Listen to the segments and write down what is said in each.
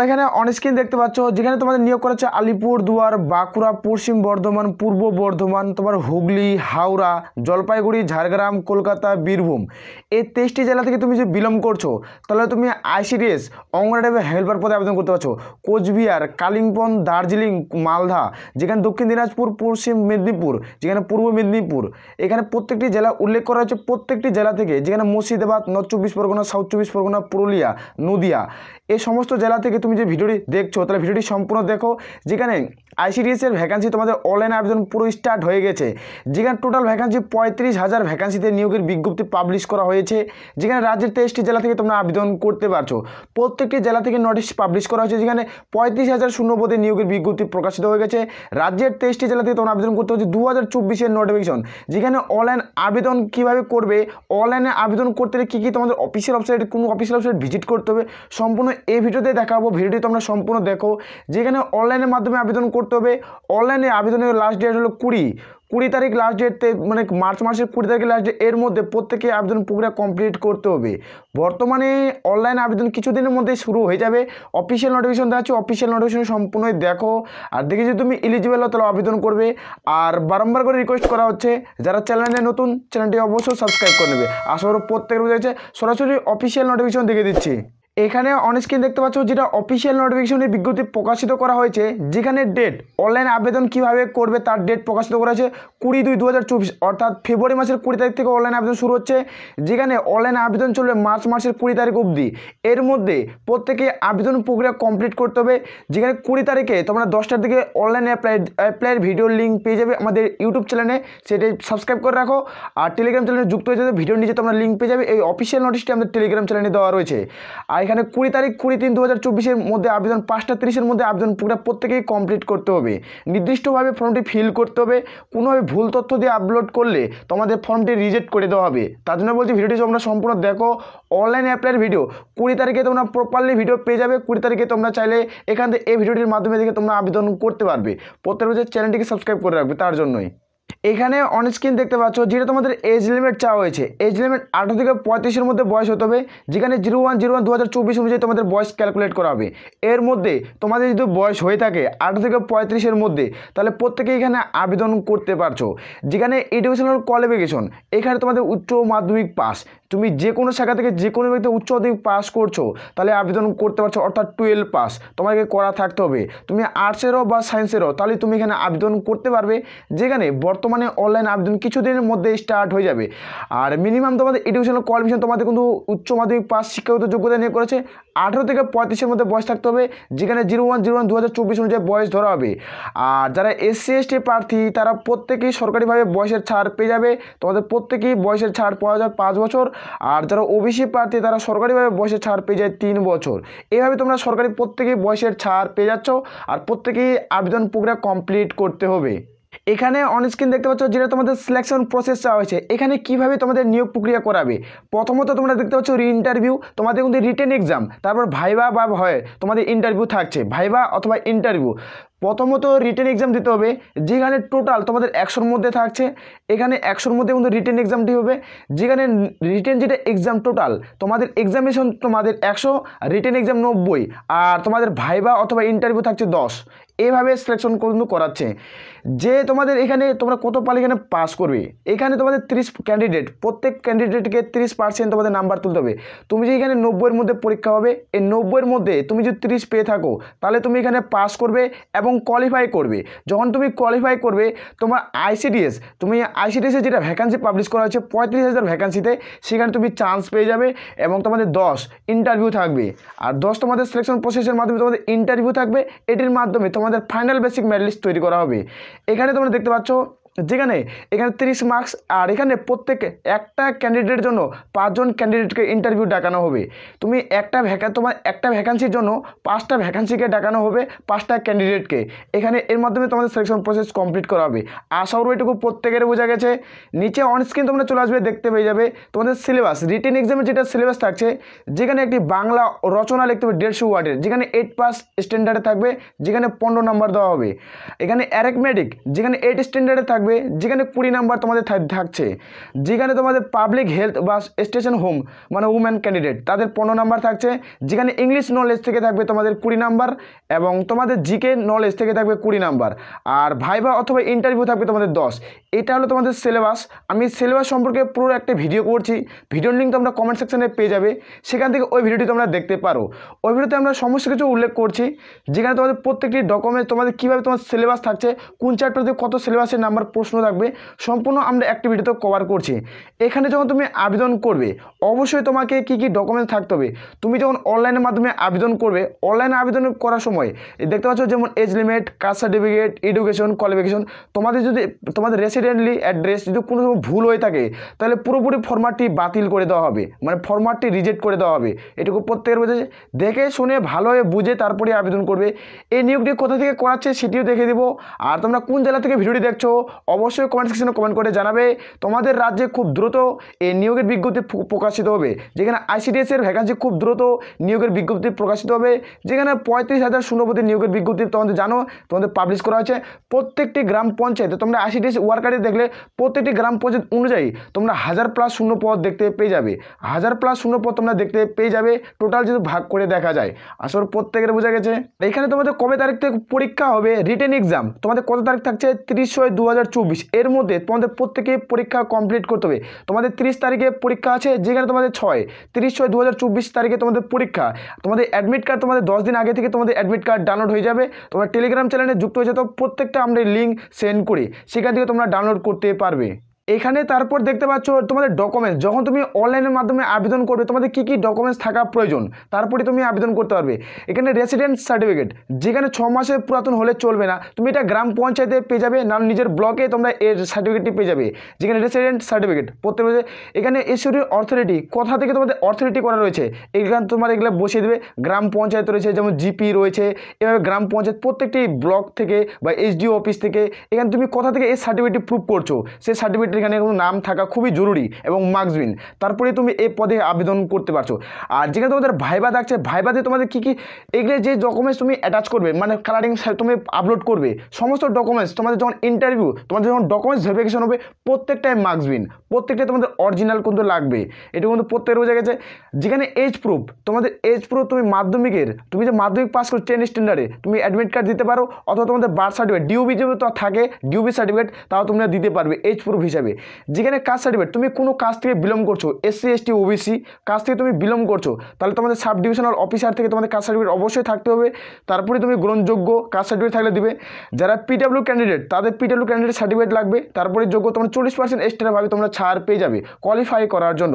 তোমরা এখানে স্ক্রিন দেখতে পাচ্ছ যেখানে তোমাদের নিয়োগ করেছে আলিপুর দুয়ার বাঁকুড়া পশ্চিম বর্ধমান পূর্ব বর্ধমান তোমার হুগলি হাওড়া জলপাইগুড়ি ঝাড়গ্রাম কলকাতা বীরভূম এই তেইশটি জেলা থেকে তুমি যে বিলম্ব করছো তাহলে তুমি আইসিডিএস অঙ্গনাডেবে হেল্পার পদে আবেদন করতে পারছো কোচবিহার কালিম্পং দার্জিলিং মালদা যেখানে দক্ষিণ দিনাজপুর পশ্চিম মেদিনীপুর যেখানে পূর্ব মেদিনীপুর এখানে প্রত্যেকটি জেলা উল্লেখ করা হয়েছে প্রত্যেকটি জেলা থেকে যেখানে মুর্শিদাবাদ নর্থ চব্বিশ পরগনা সাউথ চব্বিশ পরগনা পুরুলিয়া নদিয়া এই সমস্ত জেলা থেকে তুমি তুমি যে ভিডিওটি দেখছো তাহলে ভিডিওটি সম্পূর্ণ দেখো যেখানে আইসিডিএসের ভ্যাকান্সি তোমাদের অনলাইন আবেদন পুরো স্টার্ট হয়ে গেছে যেখানে টোটাল ভ্যাকান্সি পঁয়ত্রিশ হাজার ভ্যাকান্সিতে নিয়োগের বিজ্ঞপ্তি পাবলিশ করা হয়েছে যেখানে রাজ্যের তেইশটি জেলা থেকে তোমরা আবেদন করতে পারছো প্রত্যেকটি জেলা থেকে নোটিশ পাবলিশ করা হয়েছে যেখানে পঁয়ত্রিশ হাজার শূন্যপদে নিয়োগের বিজ্ঞপ্তি প্রকাশিত হয়ে গেছে রাজ্যের তেইশটি জেলা থেকে তোমরা আবেদন করতে হচ্ছে দু হাজার চব্বিশের নোটিফিকেশন যেখানে অনলাইন আবেদন কিভাবে করবে অনলাইনে আবেদন করতে হলে কী কী তোমাদের অফিসিয়াল ওয়েবসাইট কোনো অফিসিয়াল ওয়েবসাইট ভিজিট করতে হবে সম্পূর্ণ এই ভিডিওতে দেখাবো ভিডিওটি তোমরা সম্পূর্ণ দেখো যেখানে অনলাইনের মাধ্যমে আবেদন করতে হবে অনলাইনে আবেদনের লাস্ট ডেট হলো কুড়ি কুড়ি তারিখ লাস্ট ডেটতে মানে মার্চ মাসের কুড়ি তারিখ লাস্ট ডেট এর মধ্যে প্রত্যেকে আবেদন প্রক্রিয়া কমপ্লিট করতে হবে বর্তমানে অনলাইন আবেদন কিছুদিনের মধ্যে শুরু হয়ে যাবে অফিসিয়াল নোটিফিকেশন দেখাচ্ছে অফিসিয়াল নোটিফিকেশন সম্পূর্ণই দেখো আর দেখে যদি তুমি ইলিজিবল তাহলে আবেদন করবে আর বারম্বার করে রিকোয়েস্ট করা হচ্ছে যারা চ্যানেলে নতুন চ্যানেলটি অবশ্যই সাবস্ক্রাইব করে নেবে আশা করো প্রত্যেকের রোজ সরাসরি অফিসিয়াল নোটিফিকেশন দেখে দিচ্ছি এখানে অনস্ক্রিন দেখতে পাচ্ছ যেটা অফিসিয়াল নোটিফিকেশনের বিজ্ঞপ্তি প্রকাশিত করা হয়েছে যেখানে ডেট অনলাইন আবেদন কিভাবে করবে তার ডেট প্রকাশিত করা হয়েছে কুড়ি দুই দু অর্থাৎ ফেব্রুয়ারি মাসের কুড়ি তারিখ থেকে অনলাইন আবেদন শুরু হচ্ছে যেখানে অনলাইন আবেদন চলবে মার্চ মাসের কুড়ি তারিখ অবধি এর মধ্যে প্রত্যেকে আবেদন প্রক্রিয়া কমপ্লিট করতে হবে যেখানে কুড়ি তারিখে তোমরা দশটার দিকে অনলাইন অ্যাপ্লাই অ্যাপ্লাইয়ের ভিডিও লিঙ্ক পেয়ে যাবে আমাদের ইউটিউব চ্যানেলে সেটি সাবস্ক্রাইব করে রাখো আর টেলিগ্রাম চ্যানেলে যুক্ত হয়ে যাবে ভিডিও নিচে তোমরা লিঙ্ক পেয়ে যাবে এই অফিসিয়াল নোটিশটি আমাদের টেলিগ্রাম চ্যানেলে দেওয়া রয়েছে আর এখানে কুড়ি তারিখ কুড়ি তিন দু হাজার চব্বিশের মধ্যে আবেদন পাঁচটা তিরিশের মধ্যে আবেদন পুরো প্রত্যেকেই কমপ্লিট করতে হবে নির্দিষ্টভাবে ফর্মটি ফিল করতে হবে কোনোভাবে ভুল তথ্য দিয়ে আপলোড করলে তোমাদের ফর্মটি রিজেক্ট করে দেওয়া হবে তার জন্য বলছি ভিডিওটি তোমরা সম্পূর্ণ দেখো অনলাইন অ্যাপ্লাইয়ের ভিডিও কুড়ি তারিখে তোমরা প্রপারলি ভিডিও পেয়ে যাবে কুড়ি তারিখে তোমরা চাইলে এখান থেকে এই ভিডিওটির মাধ্যমে দেখে তোমরা আবেদন করতে পারবে প্রত্যেক চ্যানেলটিকে সাবস্ক্রাইব করে রাখবে তার জন্যই এখানে অন স্ক্রিন দেখতে পাচ্ছ যেটা তোমাদের এজ লিমিট চাওয়া হয়েছে এজ লিমিট আঠারো থেকে পঁয়ত্রিশের মধ্যে বয়স হতে হবে যেখানে জিরো ওয়ান জিরো ওয়ান দু হাজার চব্বিশ অনুযায়ী তোমাদের বয়স ক্যালকুলেট করা হবে এর মধ্যে তোমাদের যদি বয়স হয়ে থাকে আঠারো থেকে পঁয়ত্রিশের মধ্যে তাহলে প্রত্যেকে এখানে আবেদন করতে পারছো যেখানে এডুকেশনাল কোয়ালিফিকেশন এখানে তোমাদের উচ্চ মাধ্যমিক পাস তুমি যে কোনো শাখা থেকে যে কোনো ব্যক্তি উচ্চ মাধ্যমিক পাস করছো তাহলে আবেদন করতে পারছো অর্থাৎ টুয়েলভ পাস তোমাকে করা থাকতে হবে তুমি আর্টসেরও বা সায়েন্সেরও তাহলে তুমি এখানে আবেদন করতে পারবে যেখানে বর্তমানে অনলাইন আবেদন কিছুদিনের মধ্যে স্টার্ট হয়ে যাবে আর মিনিমাম তোমাদের এডুকেশনাল কোয়ালিফিকেশন তোমাদের কিন্তু উচ্চ মাধ্যমিক পাস শিক্ষাগত যোগ্যতা নিয়ে করেছে আঠেরো থেকে পঁয়ত্রিশের মধ্যে বয়স থাকতে হবে যেখানে জিরো ওয়ান জিরো ওয়ান দু হাজার চব্বিশ অনুযায়ী বয়স ধরা হবে আর যারা এসসি এসটি প্রার্থী তারা প্রত্যেকেই সরকারিভাবে বয়সের ছাড় পেয়ে যাবে তোমাদের প্রত্যেকেই বয়সের ছাড় পাওয়া যাবে পাঁচ বছর আর যারা ওবিসি প্রার্থী তারা সরকারিভাবে বয়সের ছাড় পেয়ে যায় তিন বছর এইভাবে তোমরা সরকারি প্রত্যেকেই বয়সের ছাড় পেয়ে যাচ্ছ আর প্রত্যেকেই আবেদন প্রক্রিয়া কমপ্লিট করতে হবে এখানে অনস্ক্রিন দেখতে পাচ্ছ যেটা তোমাদের সিলেকশন প্রসেস চাওয়া হয়েছে এখানে কিভাবে তোমাদের নিয়োগ প্রক্রিয়া করাবে প্রথমত তোমরা দেখতে পাচ্ছ রি ইন্টারভিউ তোমাদের কিন্তু রিটেন এক্সাম তারপর ভাইবা বা হয় তোমাদের ইন্টারভিউ থাকছে ভাইবা অথবা ইন্টারভিউ প্রথমত রিটেন এক্সাম দিতে হবে যেখানে টোটাল তোমাদের একশোর মধ্যে থাকছে এখানে একশোর মধ্যে কিন্তু রিটেন এক্সামটি হবে যেখানে রিটেন যেটা এক্সাম টোটাল তোমাদের এক্সামিনেশন তোমাদের একশো রিটেন এক্সাম নব্বই আর তোমাদের ভাইবা অথবা ইন্টারভিউ থাকছে দশ এভাবে সিলেকশন কিন্তু করাচ্ছে যে তোমাদের এখানে তোমরা কত পাল এখানে পাস করবে এখানে তোমাদের ত্রিশ ক্যান্ডিডেট প্রত্যেক ক্যান্ডিডেটকে ত্রিশ পার্সেন্ট তোমাদের নাম্বার তুলতে হবে তুমি যে এখানে নব্বইয়ের মধ্যে পরীক্ষা হবে এই নব্বইয়ের মধ্যে তুমি যদি ত্রিশ পেয়ে থাকো তাহলে তুমি এখানে পাস করবে এবং কোয়ালিফাই করবে যখন তুমি কোয়ালিফাই করবে তোমার আইসিডিএস তুমি আইসিডিএসে যেটা ভ্যাকান্সি পাবলিশ করা হয়েছে পঁয়ত্রিশ হাজার ভ্যাকান্সিতে সেখানে তুমি চান্স পেয়ে যাবে এবং তোমাদের দশ ইন্টারভিউ থাকবে আর দশ তোমাদের সিলেকশন প্রসেসের মাধ্যমে তোমাদের ইন্টারভিউ থাকবে এটির মাধ্যমে তোমাদের তোমাদের ফাইনাল বেসিক মেডেলিস্ট তৈরি করা হবে এখানে তোমরা দেখতে পাচ্ছ যেখানে এখানে তিরিশ মার্কস আর এখানে প্রত্যেক একটা ক্যান্ডিডেটের জন্য পাঁচজন ক্যান্ডিডেটকে ইন্টারভিউ ডাকানো হবে তুমি একটা ভ্যাকা তোমার একটা ভ্যাকান্সির জন্য পাঁচটা ভ্যাকান্সিকে ডাকানো হবে পাঁচটা ক্যান্ডিডেটকে এখানে এর মাধ্যমে তোমাদের সিলেকশন প্রসেস কমপ্লিট করা হবে আশাও এটুকু প্রত্যেকের বোঝা গেছে নিচে অনস্ক্রিন তোমরা চলে আসবে দেখতে পেয়ে যাবে তোমাদের সিলেবাস রিটেন এক্সামের যেটা সিলেবাস থাকছে যেখানে একটি বাংলা রচনা লিখতে হবে দেড়শো ওয়ার্ডের যেখানে এইট পাস স্ট্যান্ডার্ডে থাকবে যেখানে পনেরো নম্বর দেওয়া হবে এখানে অ্যারেকমেটিক যেখানে এইট স্ট্যান্ডার্ডে থাকবে থাকবে যেখানে কুড়ি নাম্বার তোমাদের থাকছে যেখানে তোমাদের পাবলিক হেলথ বা স্টেশন হোম মানে উমেন ক্যান্ডিডেট তাদের পনেরো নাম্বার থাকছে যেখানে ইংলিশ নলেজ থেকে থাকবে তোমাদের কুড়ি নাম্বার এবং তোমাদের জিকে নলেজ থেকে থাকবে কুড়ি নাম্বার আর ভাইভা অথবা ইন্টারভিউ থাকবে তোমাদের দশ এটা হলো তোমাদের সিলেবাস আমি সিলেবাস সম্পর্কে পুরো একটা ভিডিও করছি ভিডিওর লিঙ্ক তোমরা কমেন্ট সেকশানে পেয়ে যাবে সেখান থেকে ওই ভিডিওটি তোমরা দেখতে পারো ওই ভিডিওতে আমরা সমস্ত কিছু উল্লেখ করছি যেখানে তোমাদের প্রত্যেকটি ডকুমেন্ট তোমাদের কীভাবে তোমার সিলেবাস থাকছে কোন চ্যাপ্টার কত সিলেবাসের নাম্বার প্রশ্ন থাকবে সম্পূর্ণ আমরা অ্যাক্টিভিটিতে কভার করছি এখানে যখন তুমি আবেদন করবে অবশ্যই তোমাকে কি কি ডকুমেন্টস থাকতে হবে তুমি যখন অনলাইনের মাধ্যমে আবেদন করবে অনলাইনে আবেদন করার সময় দেখতে পাচ্ছ যেমন age limit caste certificate education qualification তোমাদের যদি তোমাদের রেসিডেন্টলি অ্যাড্রেস যদি কোনো সময় ভুল হয়ে থাকে তাহলে পুরোপুরি ফর্মাটটি বাতিল করে দেওয়া হবে মানে ফর্মাটটি রিজেক্ট করে দেওয়া হবে এটুকু প্রত্যেকের বোঝে দেখে শুনে ভালোভাবে বুঝে তারপরে আবেদন করবে এই নিয়োগটি কোথা থেকে করাচ্ছে সেটিও দেখে দেবো আর তোমরা কোন জেলা থেকে ভিডিওটি দেখছো অবশ্যই কমেন্ট সেকশনে কমেন্ট করে জানাবে তোমাদের রাজ্যে খুব দ্রুত এই নিয়োগের বিজ্ঞপ্তি প্রকাশিত হবে যেখানে আইসিডিএসের ভ্যাকান্সি খুব দ্রুত নিয়োগের বিজ্ঞপ্তি প্রকাশিত হবে যেখানে পঁয়ত্রিশ হাজার শূন্যপতি নিয়োগের বিজ্ঞপ্তি তোমাদের জানো তোমাদের পাবলিশ করা হয়েছে প্রত্যেকটি গ্রাম পঞ্চায়েতে তোমরা আইসিডিএস ওয়ার্কারে দেখলে প্রত্যেকটি গ্রাম পঞ্চায়েত অনুযায়ী তোমরা হাজার প্লাস শূন্য পদ দেখতে পেয়ে যাবে হাজার প্লাস শূন্য পদ তোমরা দেখতে পেয়ে যাবে টোটাল যদি ভাগ করে দেখা যায় আসল প্রত্যেকের বোঝা গেছে এখানে তোমাদের কবে তারিখ থেকে পরীক্ষা হবে রিটেন এক্সাম তোমাদের কত তারিখ থাকছে তিরিশ ছয় দু হাজার চব্বিশ এর মধ্যে তোমাদের প্রত্যেকে পরীক্ষা কমপ্লিট করতে হবে তোমাদের তিরিশ তারিখে পরীক্ষা আছে যেখানে তোমাদের ছয় তিরিশ ছয় দু তারিখে তোমাদের পরীক্ষা তোমাদের অ্যাডমিট কার্ড তোমাদের দশ দিন আগে থেকে তোমাদের অ্যাডমিট কার্ড ডাউনলোড হয়ে যাবে তোমরা টেলিগ্রাম চ্যানেলে যুক্ত হয়ে যেত প্রত্যেকটা আমরা লিঙ্ক সেন্ড করি সেখান থেকে তোমরা ডাউনলোড করতে পারবে এখানে তারপর দেখতে পাচ্ছ তোমাদের ডকুমেন্টস যখন তুমি অনলাইনের মাধ্যমে আবেদন করবে তোমাদের কি কি ডকুমেন্টস থাকা প্রয়োজন তারপরে তুমি আবেদন করতে পারবে এখানে রেসিডেন্ট সার্টিফিকেট যেখানে ছ মাসের পুরাতন হলে চলবে না তুমি এটা গ্রাম পঞ্চায়েতে পেয়ে যাবে না নিজের ব্লকে তোমরা এর সার্টিফিকেটটি পেয়ে যাবে যেখানে রেসিডেন্ট সার্টিফিকেট প্রত্যেক এখানে এসিউরির অর্থনীতি কোথা থেকে তোমাদের অর্থনীতি করা রয়েছে এখানে তোমার এগুলো বসিয়ে দেবে গ্রাম পঞ্চায়েত রয়েছে যেমন জিপি রয়েছে এভাবে গ্রাম পঞ্চায়েত প্রত্যেকটি ব্লক থেকে বা এসডিও অফিস থেকে এখানে তুমি কোথা থেকে এই সার্টিফিকেটটি প্রুভ করছো সেই সার্টিফিকেট এখানে কিন্তু নাম থাকা খুবই জরুরি এবং মার্কসবিন তারপরে তুমি এই পদে আবেদন করতে পারছো আর যেখানে তোমাদের ভাইবা থাকছে ভাইবাতে তোমাদের কী কী এগুলো যে ডকুমেন্টস তুমি অ্যাটাচ করবে মানে কালারিং তুমি আপলোড করবে সমস্ত ডকুমেন্টস তোমাদের যখন ইন্টারভিউ তোমাদের যখন ডকুমেন্টস ভেরিফিকেশন হবে প্রত্যেকটাই মার্কসবিন প্রত্যেকটাই তোমাদের অরিজিনাল কিন্তু লাগবে এটা কিন্তু প্রত্যেক বোঝা গেছে যেখানে এজ প্রুফ তোমাদের এজ প্রুফ তুমি মাধ্যমিকের তুমি যে মাধ্যমিক পাস করছো টেন স্ট্যান্ডার্ডে তুমি অ্যাডমিট কার্ড দিতে পারো অথবা তোমাদের বার্থ সার্টিফিকেট ডিউবি যে থাকে ডিউবি সার্টিফিকেট তাও তোমরা দিতে পারবে এজ প্রুফ হিসাবে থাকবে যেখানে কাস্ট সার্টিফিকেট তুমি কোনো কাজ থেকে বিলম্ব করছো এসসি এসটি ওবিসি কাজ থেকে তুমি বিলম্ব করছো তাহলে তোমাদের সাব ডিভিশনাল অফিসার থেকে তোমাদের কাস্ট সার্টিফিকেট অবশ্যই থাকতে হবে তারপরে তুমি গ্রহণযোগ্য কাস্ট সার্টিফিকেট থাকলে দিবে যারা পিডাব্লিউ ক্যান্ডিডেট তাদের পিডাব্লিউ ক্যান্ডিডেট সার্টিফিকেট লাগবে তারপরে যোগ্য তোমার চল্লিশ পার্সেন্ট এক্সট্রাভাবে তোমরা ছাড় পেয়ে যাবে কোয়ালিফাই করার জন্য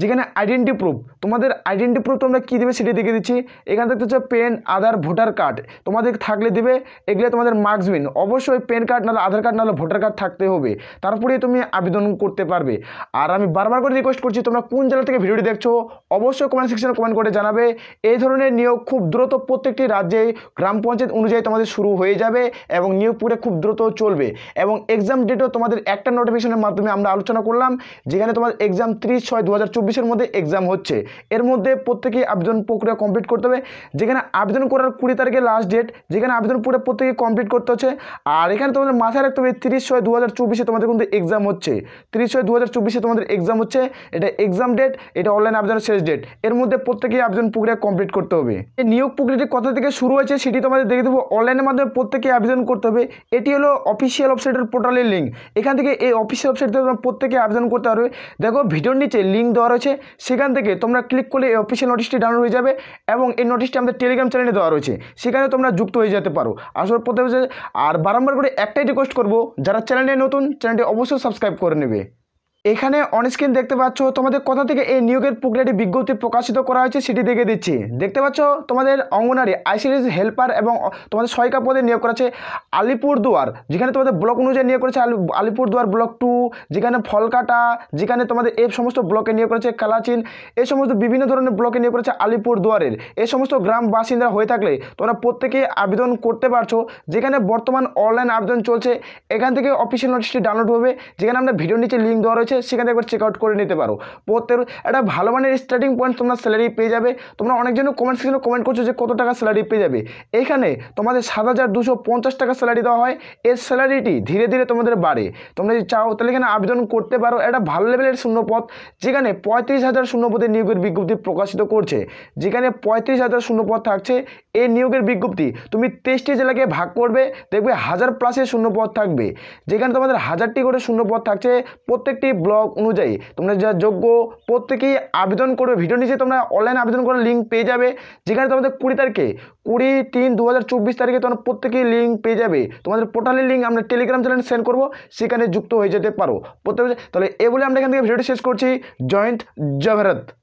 যেখানে আইডেন্টি প্রুফ তোমাদের আইডেন্টি প্রুফ তোমরা কী দেবে সেটি দেখে দিচ্ছি এখান থেকে হচ্ছে পেন আধার ভোটার কার্ড তোমাদের থাকলে দেবে এগুলো তোমাদের মার্কস বিন অবশ্যই পেন কার্ড নাহলে আধার কার্ড নাহলে ভোটার কার্ড থাকতে হবে তারপরে তুমি আবেদন করতে পারবে আর আমি বারবার করে রিকোয়েস্ট করছি তোমরা কোন জেলা থেকে ভিডিওটি দেখছো অবশ্যই কমেন্ট সেকশনে কমেন্ট করে জানাবে এই ধরনের নিয়োগ খুব দ্রুত প্রত্যেকটি রাজ্যে গ্রাম পঞ্চায়েত অনুযায়ী তোমাদের শুরু হয়ে যাবে এবং নিয়োগ পুরে খুব দ্রুত চলবে এবং এক্সাম ডেটও তোমাদের একটা নোটিফিকেশনের মাধ্যমে আমরা আলোচনা করলাম যেখানে তোমার এক্সাম ত্রিশ ছয় দু হাজার মধ্যে এক্সাম হচ্ছে এর মধ্যে প্রত্যেকেই আবেদন প্রক্রিয়া কমপ্লিট করতে হবে যেখানে আবেদন করার কুড়ি তারিখে লাস্ট ডেট যেখানে আবেদন পুরে প্রত্যেকে কমপ্লিট করতে হচ্ছে আর এখানে তোমাদের মাথায় রাখতে হবে তিরিশ ছয় দু হাজার তোমাদের কিন্তু এক্সাম হচ্ছে তিরিশ ছয় দু হাজার চব্বিশে তোমাদের এক্সাম হচ্ছে এটা এক্সাম ডেট এটা অনলাইন আবেদনের শেষ ডেট এর মধ্যে প্রত্যেকেই আবেদন প্রক্রিয়া কমপ্লিট করতে হবে এই নিয়োগ প্রক্রিয়াটি কথা থেকে শুরু হয়েছে সেটি তোমাদের দেখে দেবো অনলাইনের মাধ্যমে প্রত্যেকে আবেদন করতে হবে এটি হলো অফিসিয়াল ওয়েবসাইটের পোর্টালের লিঙ্ক এখান থেকে এই অফিসিয়াল ওয়েবসাইটে তোমরা প্রত্যেকে আবেদন করতে পারবে দেখো ভিডিওর নিচে লিঙ্ক দেওয়া রয়েছে সেখান থেকে তোমরা ক্লিক করলে এই অফিসিয়াল নোটিশটি ডাউনলোড হয়ে যাবে এবং এই নোটিশটি আমাদের টেলিগ্রাম চ্যানেলে দেওয়া রয়েছে সেখানে তোমরা যুক্ত হয়ে যেতে পারো আসল প্রত্যেক আর বারম্বার করে একটাই রিকোয়েস্ট করবো যারা চ্যানেলে নতুন চ্যানেলটি অবশ্যই সাবস্ক্রাইব सबसक्राइब कर এখানে অনস্ক্রিন দেখতে পাচ্ছ তোমাদের কোথা থেকে এই নিয়োগের প্রক্রিয়াটি বিজ্ঞপ্তি প্রকাশিত করা হয়েছে সেটি দেখে দিচ্ছি দেখতে পাচ্ছ তোমাদের অঙ্গনারী আইসিডিএস হেল্পার এবং তোমাদের সহায়িকা পদে নিয়োগ করেছে আলিপুরদুয়ার যেখানে তোমাদের ব্লক অনুযায়ী নিয়োগ করেছে আলিপুরদুয়ার ব্লক টু যেখানে ফলকাটা যেখানে তোমাদের এই সমস্ত ব্লকে নিয়োগ করেছে কালাচিন এই সমস্ত বিভিন্ন ধরনের ব্লকে নিয়োগ করেছে আলিপুরদুয়ারের এই সমস্ত গ্রাম বাসিন্দা হয়ে থাকলে তোমরা প্রত্যেকেই আবেদন করতে পারছো যেখানে বর্তমান অনলাইন আবেদন চলছে এখান থেকে অফিসিয়াল নোটিশটি ডাউনলোড হবে যেখানে আমরা ভিডিও নিচে লিঙ্ক দেওয়া রয়েছে রয়েছে সেখানে একবার চেক আউট করে নিতে পারো প্রত্যেক একটা ভালো মানের স্টার্টিং পয়েন্ট তোমরা স্যালারি পেয়ে যাবে তোমরা অনেকজন কমেন্ট সেকশনে কমেন্ট করছো যে কত টাকা স্যালারি পেয়ে যাবে এখানে তোমাদের সাত হাজার দুশো পঞ্চাশ টাকা স্যালারি দেওয়া হয় এর স্যালারিটি ধীরে ধীরে তোমাদের বাড়ে তোমরা যদি চাও তাহলে এখানে আবেদন করতে পারো একটা ভালো লেভেলের শূন্যপথ যেখানে পঁয়ত্রিশ হাজার শূন্যপথে নিয়োগের বিজ্ঞপ্তি প্রকাশিত করছে যেখানে পঁয়ত্রিশ হাজার শূন্যপথ থাকছে এই নিয়োগের বিজ্ঞপ্তি তুমি তেইশটি জেলাকে ভাগ করবে দেখবে হাজার প্লাসের শূন্যপথ থাকবে যেখানে তোমাদের হাজারটি করে শূন্যপথ থাকছে প্রত্যেকটি ব্লগ অনুযায়ী তোমরা যা যোগ্য প্রত্যেকেই আবেদন করবে ভিডিও নিচে তোমরা অনলাইন আবেদন করে লিঙ্ক পেয়ে যাবে যেখানে তোমাদের কুড়ি তারিখে কুড়ি তিন দু হাজার তারিখে তোমরা প্রত্যেকেই লিঙ্ক পেয়ে যাবে তোমাদের পোর্টালের লিঙ্ক আমরা টেলিগ্রাম চ্যানেল সেন্ড করবো সেখানে যুক্ত হয়ে যেতে পারো প্রত্যেক তাহলে এ বলে আমরা এখান থেকে ভিডিওটি শেষ করছি জয়েন্ট জয়